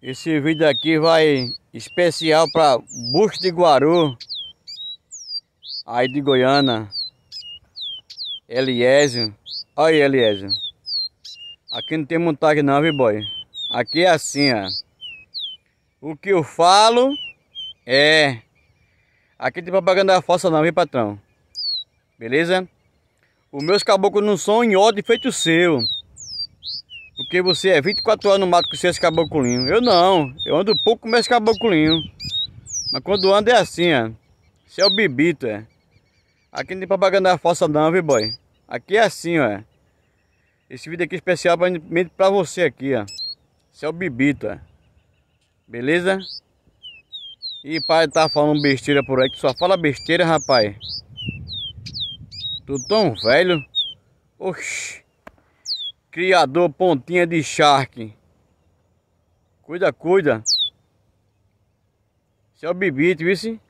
Esse vídeo aqui vai especial para Busto de Guaru, aí de Goiânia, Eliésio. Olha aí, Eliésio. Aqui não tem montagem não, viu, boy? Aqui é assim, ó. O que eu falo é... Aqui não tem propaganda falsa não, viu, patrão? Beleza? Os meus caboclos não são em ordem feito seu porque você é 24 horas no mato com esse caboculinhos. Eu não, eu ando pouco com esse caboculinhos. Mas quando ando é assim, ó. É. Isso é o bibito, é. Aqui não tem propaganda falsa não, viu, boy? Aqui é assim, ó. É. Esse vídeo aqui é especial pra você aqui, ó. Isso é o bibito, é. Beleza? E pai tá falando besteira por aí, Tu só fala besteira, rapaz. Tu tão velho. Oxi. Criador pontinha de shark, Cuida, cuida. Esse é o bibite, viu?